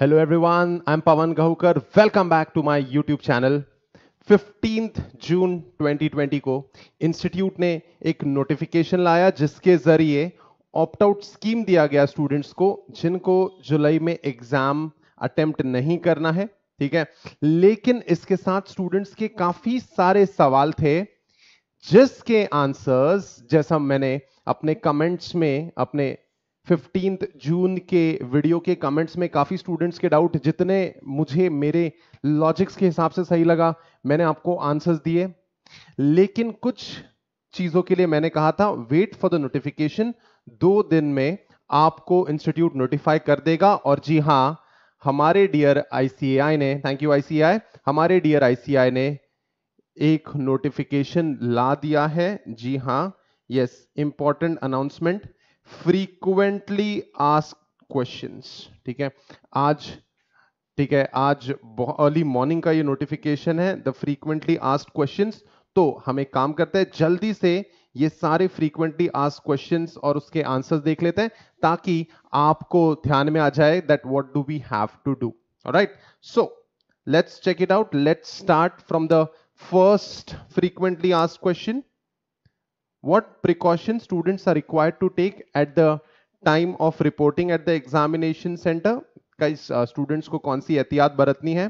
Hello everyone I am Pawan Gahukar welcome back to my YouTube channel 15th June 2020 को institute ने एक notification लाया जिसके जरिए ऑप्ट आउट स्कीम दिया गया स्टूडेंट्स को जिनको जुलाई में एग्जाम अटेम्प्ट नहीं करना है ठीक है लेकिन इसके साथ स्टूडेंट्स के काफी सारे सवाल थे जिसके आंसर्स जैसा मैंने अपने कमेंट्स में अपने फिफ्टींथ जून के वीडियो के कमेंट्स में काफ़ी स्टूडेंट्स के डाउट जितने मुझे मेरे लॉजिक्स के हिसाब से सही लगा मैंने आपको आंसर्स दिए लेकिन कुछ चीज़ों के लिए मैंने कहा था वेट फॉर द नोटिफिकेशन दो दिन में आपको इंस्टीट्यूट नोटिफाई कर देगा और जी हां हमारे डियर आईसीएआई ने थैंक यू आईसीआई हमारे डियर आईसीआई ने एक नोटिफिकेशन ला दिया है जी हाँ yes important announcement frequently ask question ठीक है आज ठीक है आज अर्ली मॉर्निंग का ये नोटिफिकेशन है द फ्रीक्वेंटली आस्क क्वेश्चन तो हम एक काम करते हैं जल्दी से ये सारे फ्रीक्वेंटली आस्क क्वेश्चन और उसके आंसर देख लेते हैं ताकि आपको ध्यान में आ जाए that what do we have to do right so let's check it out let's start from the first frequently asked question what precautions students are required to take at the time of reporting at the examination centre students को कौन सी एहतियात बरतनी है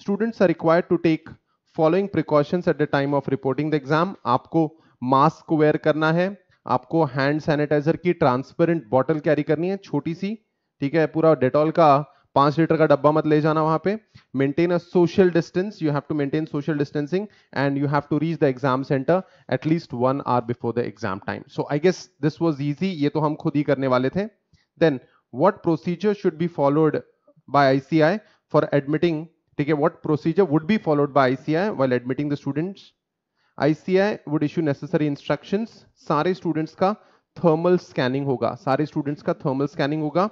students are required to take following precautions at the time of reporting the exam आपको mask wear करना है आपको हैंड सैनिटाइजर की ट्रांसपेरेंट बॉटल कैरी करनी है छोटी सी ठीक है पूरा डेटॉल का पांच लीटर का डब्बा मत ले जाना वहां पे maintain a social distance you have to maintain social distancing and you have to reach the exam centre at least one hour before the exam time so I guess this was easy ये तो हम खुद ही करने वाले थे then what procedure should be followed by ICAI for admitting ठीक है what procedure would be followed by ICAI well admitting the students ICAI would issue necessary instruction सारे स्टूडेंट्स का थर्मल स्कैनिंग होगा सारे स्टूडेंट्स का थर्मल स्कैनिंग होगा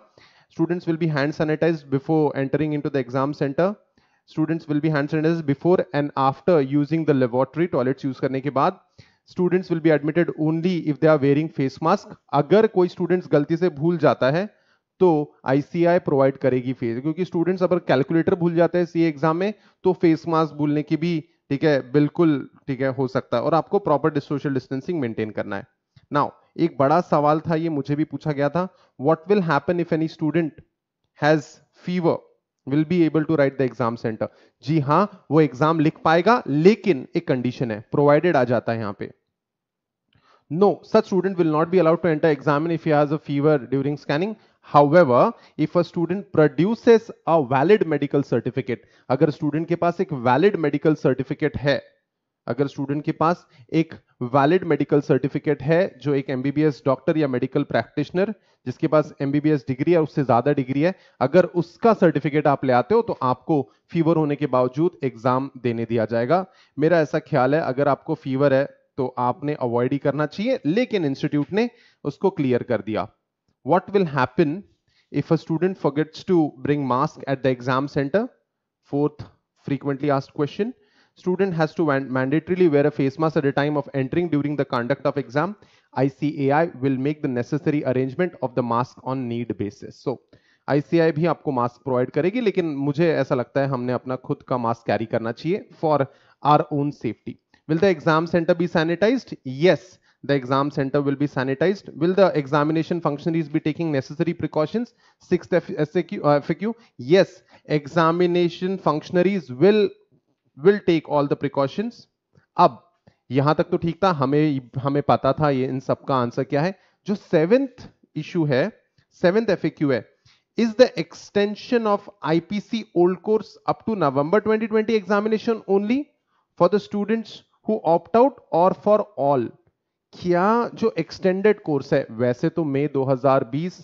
Students will be hand sanitized before entering into the exam center. Students will be hand sanitized before and after using the lavatory toilets use karne ke baad Students will be admitted only if they are wearing face mask. agar koi students galti se bhul jata hai तो ICI provide करेगी face क्योंकि students अगर calculator भूल जाते हैं सी exam में तो face mask भूलने की भी ठीक है बिल्कुल ठीक है हो सकता है और आपको प्रॉपर सोशल डिस्टेंसिंग मेंटेन करना है नाउ एक बड़ा सवाल था ये मुझे भी पूछा गया था what will happen if any student has fever will be able to write the exam centre जी हां वो एग्जाम लिख पाएगा लेकिन एक कंडीशन है प्रोवाइडेड आ जाता है यहां पे no such student will not be allowed to enter exam if you has a fever during scanning However, if a student produces a valid medical certificate, अगर student के पास एक valid medical certificate है अगर student के पास एक valid medical certificate है जो एक एमबीबीएस डॉक्टर या मेडिकल प्रैक्टिशनर जिसके पास एमबीबीएस डिग्री है उससे ज्यादा डिग्री है अगर उसका सर्टिफिकेट आप ले आते हो तो आपको फीवर होने के बावजूद एग्जाम देने दिया जाएगा मेरा ऐसा ख्याल है अगर आपको फीवर है तो आपने अवॉइड ही करना चाहिए लेकिन इंस्टीट्यूट ने उसको क्लियर कर दिया what will happen if a student forgets to bring mask at the exam centre fourth frequently asked question student has to mandatorily wear a face mask at the time of entering during the conduct of exam. ICAI will make the necessary arrangement of the mask on need basis. So ICAI भी आपको mask provide करेगी लेकिन मुझे ऐसा लगता है हमने अपना खुद का मास्क कैरी करना चाहिए for Will the exam center be sanitized? Yes, the exam center will be sanitized. Will the examination functionaries be taking necessary precautions? Sixth FAQ. Uh, yes, examination functionaries will will take all the precautions अब यहां तक तो ठीक था हमें हमें पता था ये इन सब का आंसर क्या है जो सेवेंथ इशू है सेवेंथ एफ है is the extension of IPC old course up to November 2020 examination only for the students who opt out और फॉर ऑल क्या जो एक्सटेंडेड कोर्स है वैसे तो मई 2020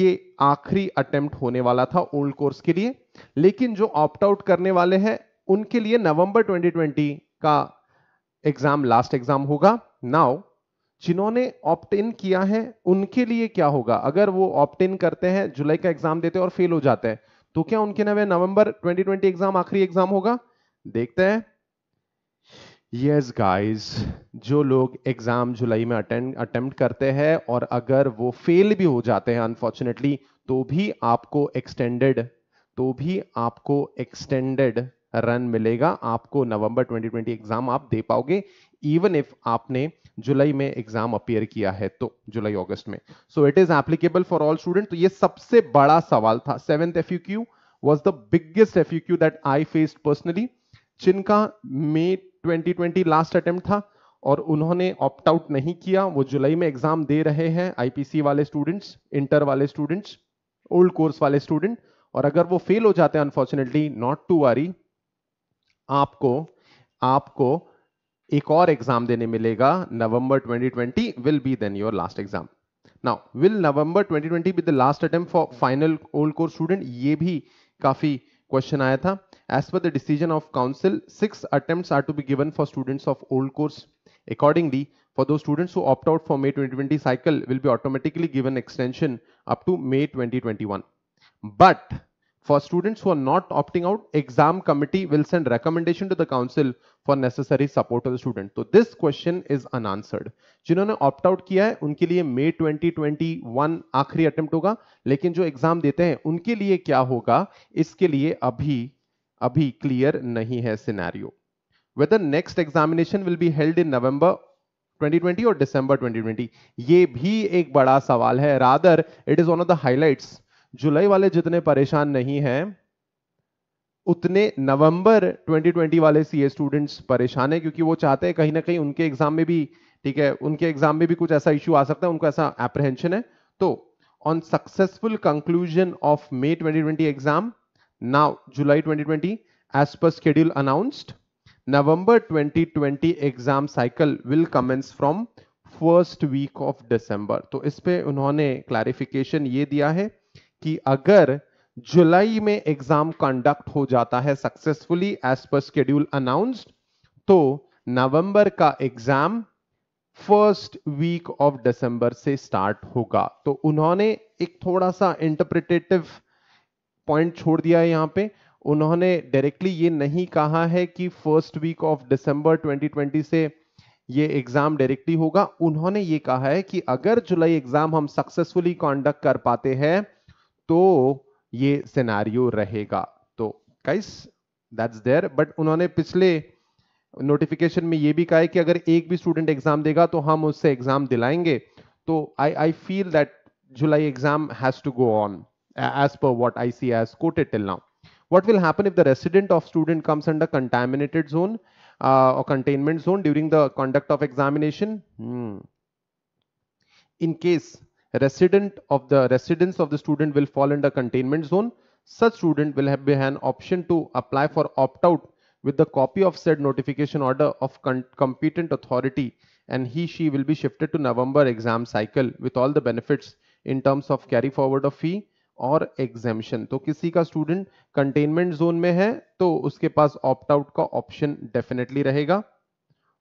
ये आखिरी अटेम्प्ट होने वाला था ओल्ड कोर्स के लिए लेकिन जो ऑप्ट आउट करने वाले हैं उनके लिए नवंबर 2020 का एग्जाम लास्ट एग्जाम होगा नाउ जिन्होंने ऑप्ट इन किया है उनके लिए क्या होगा अगर वो ऑप्ट इन करते हैं जुलाई का एग्जाम देते हैं और फेल हो जाते हैं तो क्या उनके नवे नवंबर 2020 एग्जाम आखिरी एग्जाम होगा देखते हैं यस गाइस जो लोग एग्जाम जुलाई में अटेंड अटेम्प्ट करते हैं और अगर वो फेल भी हो जाते हैं अनफॉर्चुनेटली तो भी आपको एक्सटेंडेड तो भी आपको एक्सटेंडेड रन मिलेगा आपको नवंबर 2020 एग्जाम आप दे पाओगे इवन इफ आपने जुलाई में एग्जाम अपियर किया है तो जुलाई अगस्त में so it is applicable for all student तो ये सबसे बड़ा सवाल था seventh F U the biggest F U that I faced personally जिनका मे 2020 लास्ट अटेम्प्ट था और उन्होंने ऑप्ट आउट नहीं किया वो जुलाई में एग्जाम दे रहे हैं आईपीसी वाले स्टूडेंट्स इंटर वाले स्टूडेंट्स ओल्ड कोर्स वाले स्टूडेंट और अगर वो फेल हो जाते हैं अनफॉर्चुनेटली नॉट टू वारी आपको आपको एक और एग्जाम देने मिलेगा November 2020 will be then your last exam now will November 2020 be the last attempt for final old course student ये भी काफी क्वेश्चन आया था as per the decision of council six attempts are to be given for students of old course accordingly for those students who opt out for May 2020 cycle will be automatically given extension up to May 2021 but For students who are not opting out, exam committee will send recommendation to the council for necessary support to the student. So this question is unanswered. jinhone opt out kiya hai unke liye may 2021 आखिरी attempt hoga lekin jo exam dete hain unke liye kya hoga iske liye abhi abhi clear nahi hai scenario whether next examination will be held in November 2020 or December 2020 ye bhi ek bada sawal hai rather it is one of the highlights जुलाई वाले जितने परेशान नहीं हैं उतने नवंबर 2020 वाले CA students परेशान हैं क्योंकि वो चाहते हैं कहीं ना कहीं उनके एग्जाम में भी ठीक है उनके एग्जाम में भी कुछ ऐसा इश्यू आ सकता है उनका ऐसा एप्रहेंशन है तो on successful conclusion of May 2020 exam now July 2020 as per schedule announced November 2020 exam cycle will commence from first week of December तो इस पर उन्होंने क्लैरिफिकेशन ये दिया है कि अगर जुलाई में एग्जाम कंडक्ट हो जाता है successfully as per schedule announced तो नवंबर का exam first week of December से स्टार्ट होगा तो उन्होंने एक थोड़ा सा इंटरप्रिटेटिव पॉइंट छोड़ दिया है यहां पे उन्होंने डायरेक्टली ये नहीं कहा है कि फर्स्ट वीक ऑफ दिसंबर 2020 से ये एग्जाम डायरेक्टली होगा उन्होंने ये कहा है कि अगर जुलाई एग्जाम हम सक्सेसफुली कॉन्डक्ट कर पाते हैं तो ये सिनारियो रहेगा तो गाइस दैट्स देयर बट उन्होंने पिछले नोटिफिकेशन में ये भी कहा है कि अगर एक भी स्टूडेंट एग्जाम देगा तो हम उससे एग्जाम दिलाएंगे तो I I feel that July exam has to go on as per what I see as quoted till now what will happen if the resident of student comes under contaminated zone और containment zone during the conduct of examination in case resident of the residence of the student will fall under containment zone such student will have an option to apply for opt-out with the copy of said notification order of competent authority and he she will be shifted to november exam cycle with all the benefits in terms of carry forward of fee or exemption. तो किसी student containment zone zone में है to उसके पास opt out का option definitely रहेगा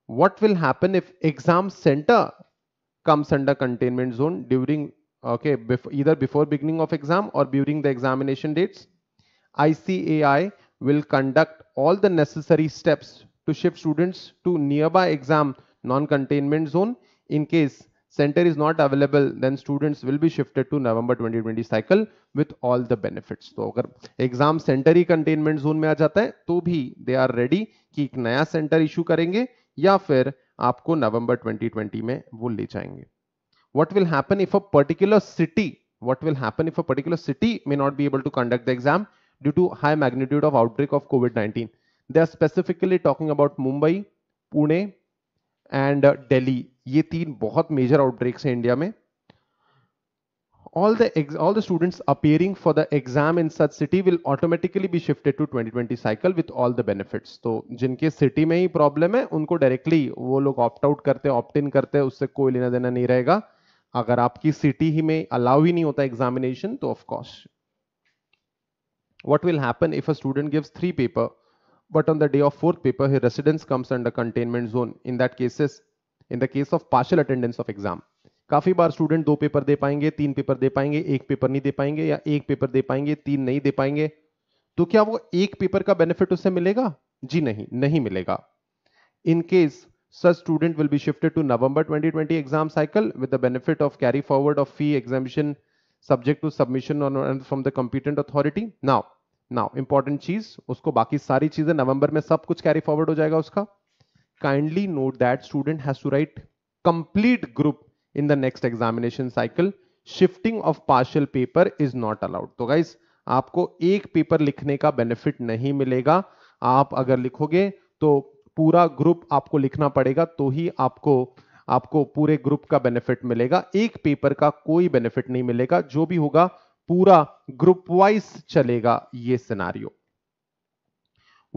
what will happen if exam center comes under containment zone during okay bef either before beginning of exam or during the examination dates ICAI will conduct all the necessary steps to shift students to nearby exam non-containment zone in case center is not available then students will be shifted to November 2020 cycle with all the benefits so agar exam center hi containment zone mein aa jata hai to bhi they are ready ki ek naya center issue karenge ya fir आपको नवंबर 2020 में वो ले जाएंगे what will happen if a particular city what will happen if a particular city may not be able to conduct the exam due to high magnitude of outbreak of COVID 19 they are specifically talking about Mumbai Pune and Delhi ये तीन बहुत major outbreaks हैं India में all the ex all the students appearing for the exam in such city will automatically be shifted to 2020 cycle with all the benefits so jinke city mein hi problem hai unko directly wo log opt out karte opt in karte usse koi lena dena nahi rahega agar aapki city hi mein allow hi nahi hota examination to of course what will happen if a student gives three paper but on the day of fourth paper his residence comes under containment zone in that cases in the case of partial attendance of exam काफी बार student दो paper दे पाएंगे तीन paper दे पाएंगे एक paper नहीं दे पाएंगे या एक पेपर दे पाएंगे तीन नहीं दे पाएंगे तो क्या वो एक पेपर का बेनिफिट उससे मिलेगा जी नहीं नहीं मिलेगा in case such student will be shifted to November 2020 twenty exam cycle with the benefit of carry forward of fee examination subject to submission from the competent authority now now important चीज उसको बाकी सारी चीजें नवंबर में सब कुछ कैरी फॉरवर्ड हो जाएगा उसका kindly note that student has to write complete group in the next examination cycle shifting of partial paper is not allowed तो guys आपको एक पेपर लिखने का बेनिफिट नहीं मिलेगा आप अगर लिखोगे तो पूरा ग्रुप आपको लिखना पड़ेगा तो ही आपको आपको पूरे ग्रुप का बेनिफिट मिलेगा एक पेपर का कोई बेनिफिट नहीं मिलेगा जो भी होगा पूरा ग्रुप वाइज चलेगा ये scenario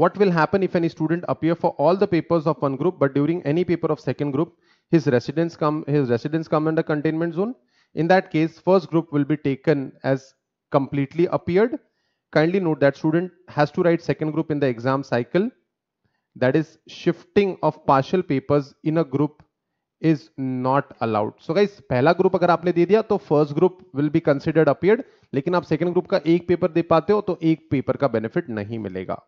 what will happen if any student appear for all the papers of one group but during any paper of second group his residents come his residents come under containment zone in that case first group will be taken as completely appeared kindly note that student has to write second group in the exam cycle that is shifting of partial papers in a group is not allowed so guys pehla group agar aapne de diya to first group will be considered appeared lekin aap second group ka ek paper de pate ho to ek paper ka benefit nahi milega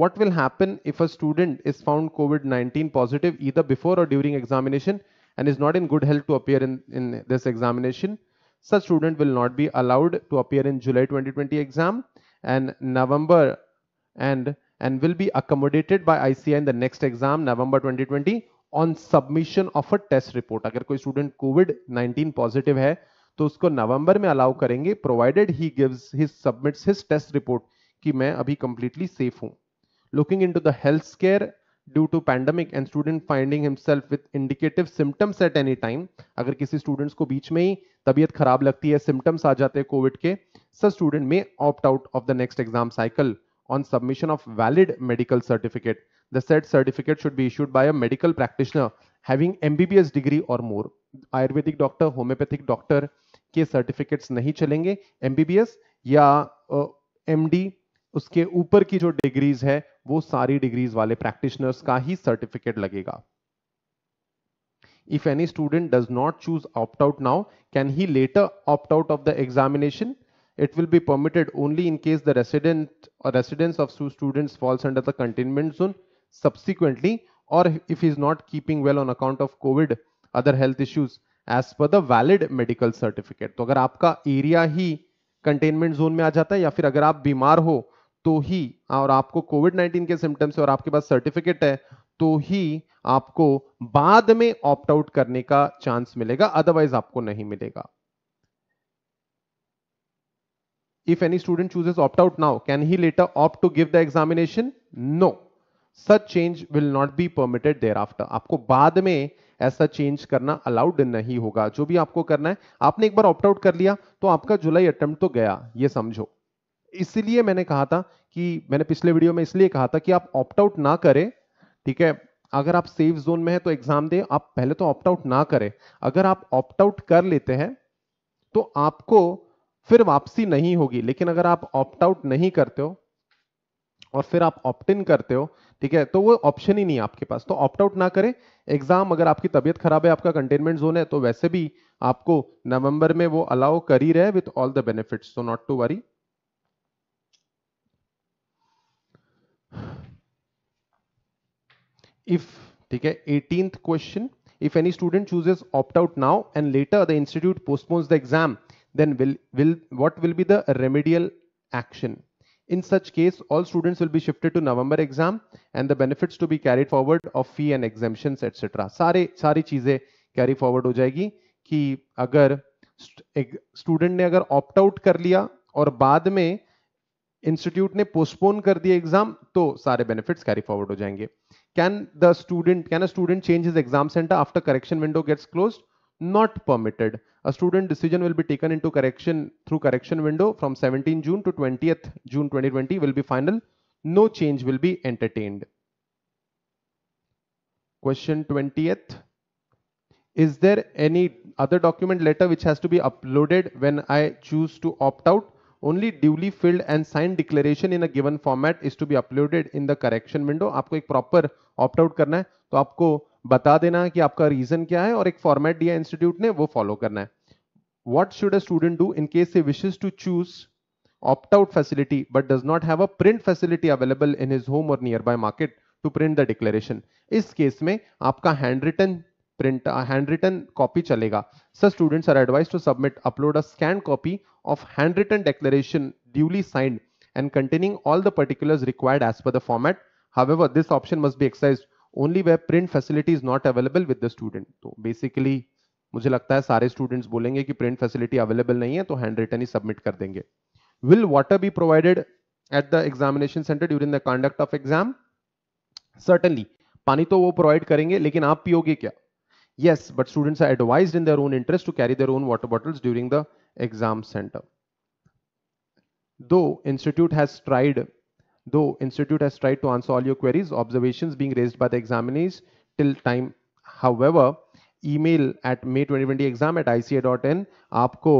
what will happen if a student is found COVID-19 positive either before or during examination and is not in good health to appear in, in this examination. Such student will not be allowed to appear in July 2020 exam and November and and will be accommodated by ICI in the next exam November 2020 on submission of a test report. If कोई student COVID-19 positive है तो उसको नवंबर allow allow करेंगे provided he he submits his test report report कि मैं completely safe. looking into the health care due to pandemic and student finding himself with indicative symptoms at any time agar kisi students ko beech mein hi tabiyat kharab lagti hai symptoms aa jate हैं covid ke such student may opt out of the next exam cycle on submission of valid medical certificate the said certificate should be issued by a medical practitioner having MBBS degree or more ayurvedic doctor homeopathic doctor ke certificates nahi chalenge mbbs ya uh, MD, उसके ऊपर की जो degrees है वो सारी degrees वाले practitioners का ही सर्टिफिकेट लगेगा if any student does not choose opt out now can he later opt out of the examination it will be permitted only in case the resident और residence of student falls under the containment zone subsequently और if is not keeping well on account of covid other health issues as per the valid medical certificate तो अगर आपका area ही containment zone में आ जाता है या फिर अगर आप बीमार हो तो ही और आपको कोविड 19 के सिम्टम्स और आपके पास सर्टिफिकेट है तो ही आपको बाद में ऑप्ट आउट करने का चांस मिलेगा अदरवाइज आपको नहीं मिलेगा if if any student opt out now can he later opt to give the examination no such change will not be permitted thereafter आपको बाद में ऐसा चेंज करना अलाउड नहीं होगा जो भी आपको करना है आपने एक बार ऑप्ट आउट कर लिया तो आपका जुलाई अटेम्प्ट तो गया ये समझो इसलिए मैंने कहा था कि मैंने पिछले वीडियो में इसलिए कहा था कि आप ऑप्ट आउट ना करें ठीक है अगर आप सेफ जोन में है तो एग्जाम दें आप पहले तो ऑप्ट आउट ना करें अगर आप ऑप्ट आउट कर लेते हैं तो आपको फिर वापसी नहीं होगी लेकिन अगर आप ऑप्ट आउट नहीं करते हो और फिर आप ऑप्ट इन करते हो ठीक है तो वो ऑप्शन ही नहीं आपके पास तो ऑप्ट आउट ना करें एग्जाम अगर आपकी तबियत खराब है आपका कंटेनमेंट जोन है तो वैसे भी आपको नवंबर में वो अलाउ कर ही रहे with all the benefits so not to worry if ठीक है eighteen question if any student chooses opt out now and later the institute postpones the exam then will will what will be the remedial action in such case all students will be shifted to november exam and the benefits to be carried forward of fee and exemptions etc सारे सारी चीजें carry forward हो जाएगी कि अगर एक student ने अगर ऑप्ट आउट कर लिया और बाद में इंस्टीट्यूट ने पोस्टपोन कर दिए एग्जाम तो सारे बेनिफिट्स कैरी फॉरवर्ड हो जाएंगे can the student can a student change his exam centre after correction window gets close not permitted a student decision will be taken in to correction through correction window from seventeen June to twenty June twenty twenty will be final no change will be entertained question twenty is there any other document letter which has to be uploaded when I choose to opt out only duly field and sign declaration in a given format is to be uploaded in the correction window आपको एक proper opt out करना है तो आपको बता देना कि आपका रीजन क्या है और एक फॉर्मेट दिया इंस्टीट्यूट ने वो फॉलो करना है what should a student do in case he wishes to choose opt out facility but does not have a print facility available in his home और nearby market to print the declaration इस केस में आपका hand return print hand written copy चलेगा sir students are advise to submit upload a scan copy of hand written declaration duly signed and containing all the particulars required as per the format however this option must be exercise only where print facility is not available with the student तो basically मुझे लगता है सारे students बोलेंगे कि print facility available नहीं है तो हैंड रिटन ही सबमिट कर देंगे will water be provided at the examination centre during the conduct of exam certainly पानी तो वो प्रोवाइड करेंगे लेकिन आप पियोगे क्या Yes, but students are advised in their own interest to carry their own water bottles during the exam center. Though institute has tried, though institute has tried to answer all your queries, observations being raised by the examinees till time. However, email at may 2020 exam at ica.in आपको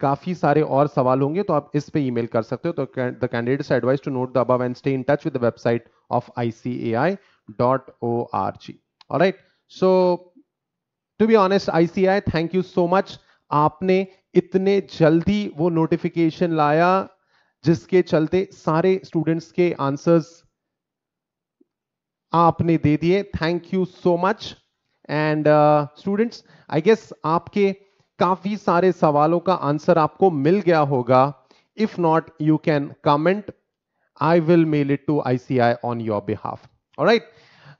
काफी सारे और सवाल होंगे तो आप इस पे ईमेल कर सकते हो तो the candidates advice to note the above and stay in touch with the website of I C A I dot to be honest ICAI thank you so much आपने इतने जल्दी वो नोटिफिकेशन लाया जिसके चलते सारे स्टूडेंट्स के आंसर्स आपने दे दिए thank you so much and students I guess आपके काफी सारे सवालों का आंसर आपको मिल गया होगा if not you can comment I will mail it to ICAI on your behalf right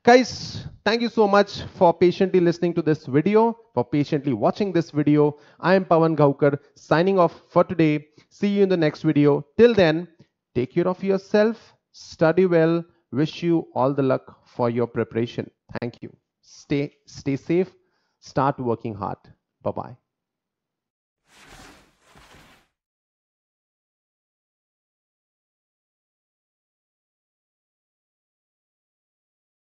Guys, thank you so much for patiently listening to this video, for patiently watching this video. I am Pawan Gaukar signing off for today. See you in the next video. Till then, take care of yourself, study well, wish you all the luck for your preparation. Thank you. Stay, stay safe, start working hard. Bye-bye.